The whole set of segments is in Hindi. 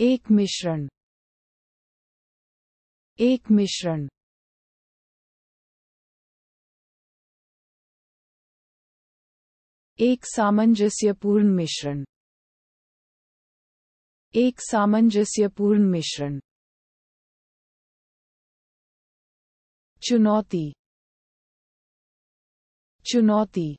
एक मिश्रण एक मिश्रण एक सामंजस्यपूर्ण मिश्रण एक सामंजस्यपूर्ण मिश्रण चुनौती चुनौती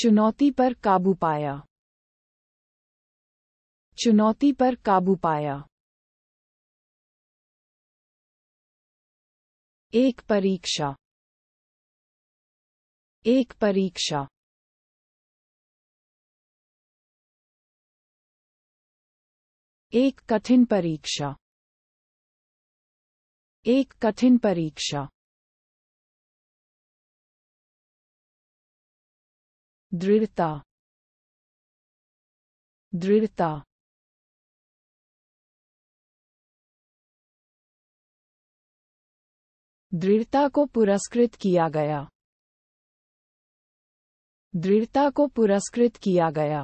चुनौती पर काबू पाया चुनौती पर काबू पाया एक परीक्षा एक परीक्षा एक कठिन परीक्षा एक कठिन परीक्षा दृढ़ता दृढ़ता दृढ़ता को पुरस्कृत किया गया दृढ़ता को पुरस्कृत किया गया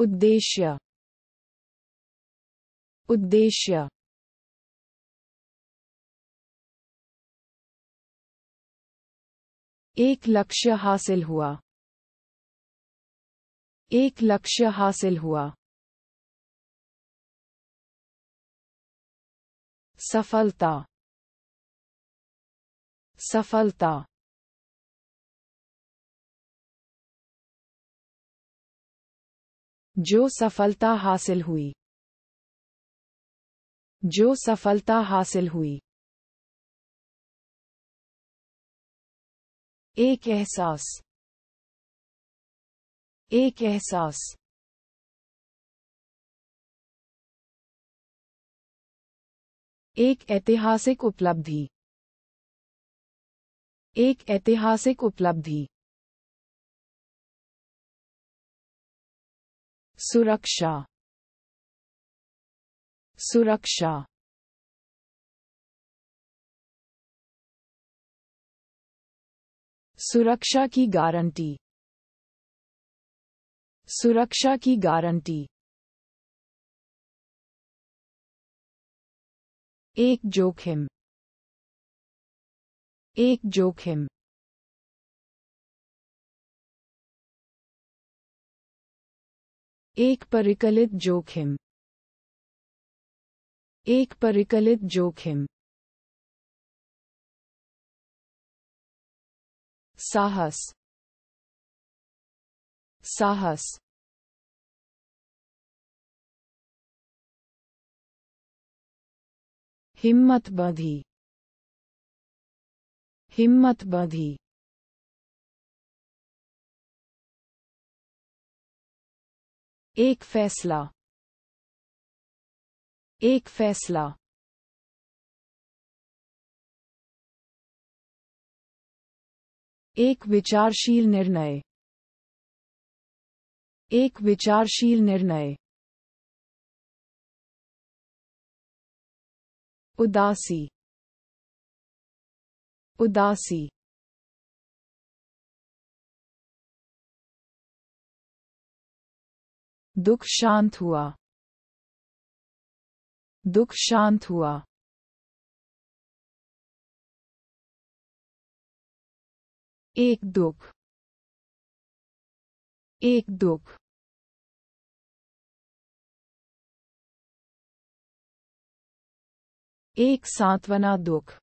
उद्देश्य उद्देश्य एक लक्ष्य हासिल हुआ एक लक्ष्य हासिल हुआ सफलता सफलता जो सफलता हासिल हुई जो सफलता हासिल हुई एक एहसास एक एहसास एक ऐतिहासिक उपलब्धि एक ऐतिहासिक उपलब्धि सुरक्षा सुरक्षा सुरक्षा की गारंटी सुरक्षा की गारंटी एक जोखिम एक जोखिम एक परिकलित जोखिम एक परिकलित जोखिम साहस साहस हिम्मत बांधी हिम्मत बांधी एक फैसला एक फैसला एक विचारशील निर्णय एक विचारशील निर्णय उदासी उदासी दुख शांत हुआ दुख शांत हुआ एक दुख एक दुख एक सांत्वना दुख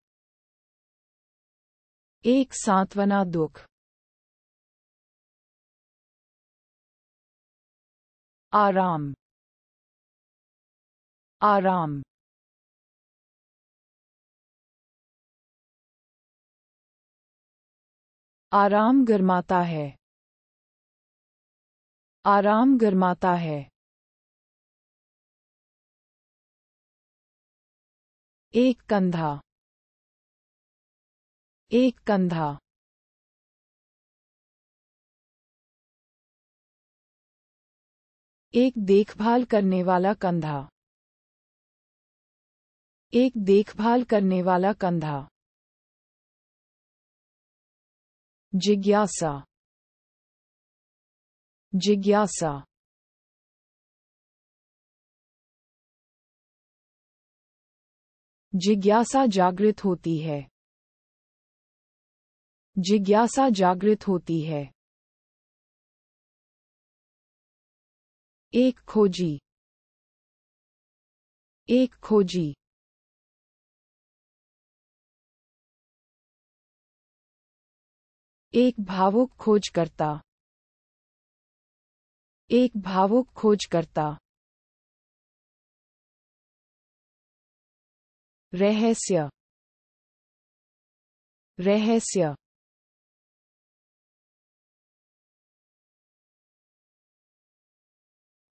एक सांत्वना दुख आराम आराम आराम गरमाता है आराम गरमाता है एक कंधा एक कंधा एक देखभाल करने वाला कंधा एक देखभाल करने वाला कंधा Jigyasa Jigyasa जिज्ञासा जागृत होती है जिज्ञासा जागृत होती है एक खोजी एक खोजी एक भावुक खोजकर्ता एक भावुक खोजकर्ता रहस्य रहस्य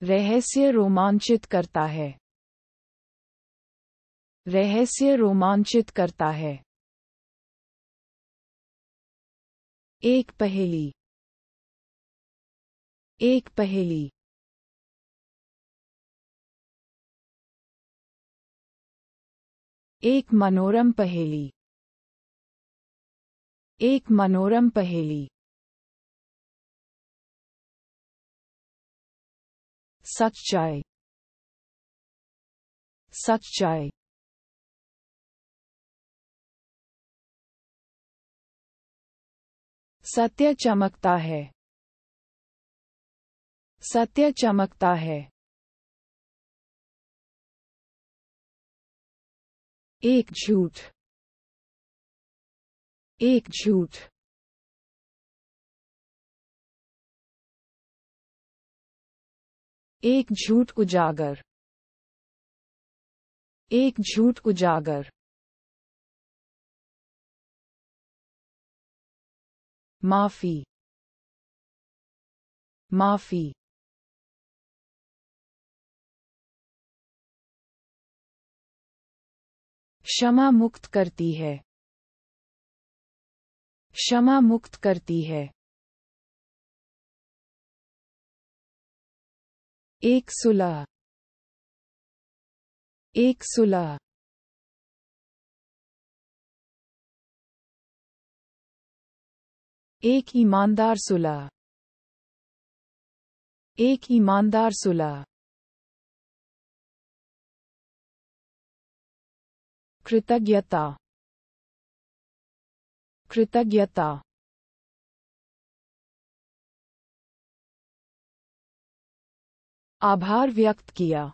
रहस्य रोमांचित करता है रहस्य रोमांचित करता है एक पहेली एक पहेली एक मनोरम पहेली एक मनोरम पहेली सच्चाई सच्चाई सत्य चमकता है सत्य चमकता है एक झूठ एक झूठ एक झूठ उजागर एक झूठ उजागर माफी माफी क्षमा मुक्त करती है क्षमा मुक्त करती है एक सुलह एक सुलह एक ईमानदार सुलह एक ईमानदार सुलह कृतज्ञता कृतज्ञता आभार व्यक्त किया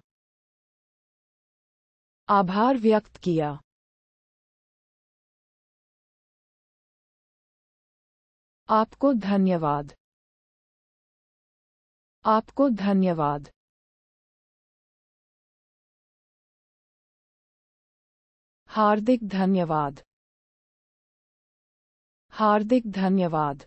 आभार व्यक्त किया आपको धन्यवाद आपको धन्यवाद हार्दिक धन्यवाद हार्दिक धन्यवाद